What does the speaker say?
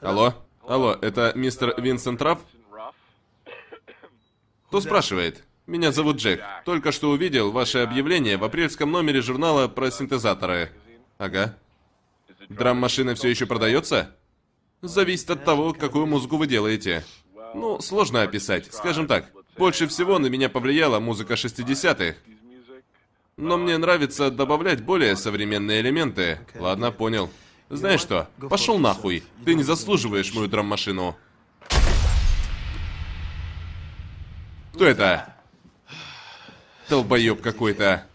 Алло? Алло, это мистер Винсент Раф? Кто спрашивает? Меня зовут Джек. Только что увидел ваше объявление в апрельском номере журнала про синтезаторы. Ага. Драм-машина все еще продается? Зависит от того, какую музыку вы делаете. Ну, сложно описать. Скажем так, больше всего на меня повлияла музыка 60-х. Но мне нравится добавлять более современные элементы. Ладно, понял. Знаешь что? Пошел нахуй. Ты не заслуживаешь мою драм-машину. Кто это? Толбоеб ну какой-то.